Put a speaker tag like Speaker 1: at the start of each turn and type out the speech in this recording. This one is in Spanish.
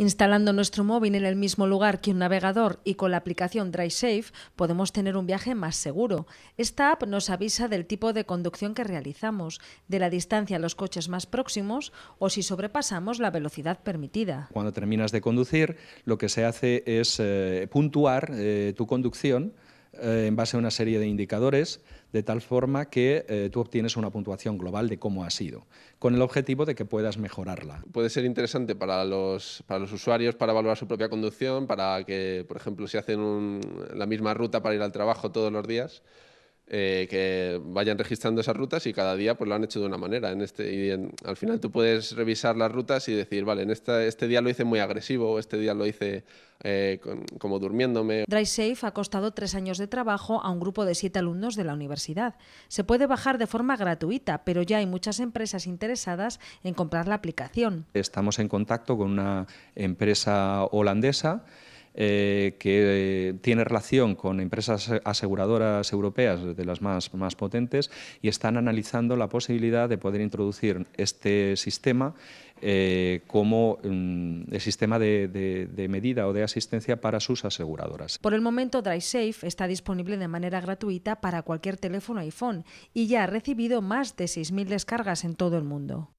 Speaker 1: Instalando nuestro móvil en el mismo lugar que un navegador y con la aplicación DriveSafe podemos tener un viaje más seguro. Esta app nos avisa del tipo de conducción que realizamos, de la distancia a los coches más próximos o si sobrepasamos la velocidad permitida.
Speaker 2: Cuando terminas de conducir, lo que se hace es eh, puntuar eh, tu conducción eh, en base a una serie de indicadores, de tal forma que eh, tú obtienes una puntuación global de cómo ha sido, con el objetivo de que puedas mejorarla.
Speaker 3: Puede ser interesante para los, usuarios, para evaluar su propia conducción, para que, por ejemplo, si hacen la misma ruta para ir al trabajo todos los días, eh, que vayan registrando esas rutas y cada día pues lo han hecho de una manera. En este, y al final tú puedes revisar las rutas y decir, vale, en este día lo hice muy agresivo, este día lo hice eh, como durmiéndome.
Speaker 1: DriveSafe ha costado tres años de trabajo a un grupo de siete alumnos de la universidad. Se puede bajar de forma gratuita, pero ya hay muchas empresas interesadas en comprar la aplicación.
Speaker 2: Estamos en contacto con una empresa holandesa eh, que eh, tiene relación con empresas aseguradoras europeas de las más, potentes y están analizando la posibilidad de poder introducir este sistema eh, como mm, el sistema de, de, medida o de asistencia para sus aseguradoras.
Speaker 1: Por el momento, DriveSafe está disponible de manera gratuita para cualquier teléfono iPhone y ya ha recibido más de 6.000 descargas en todo el mundo.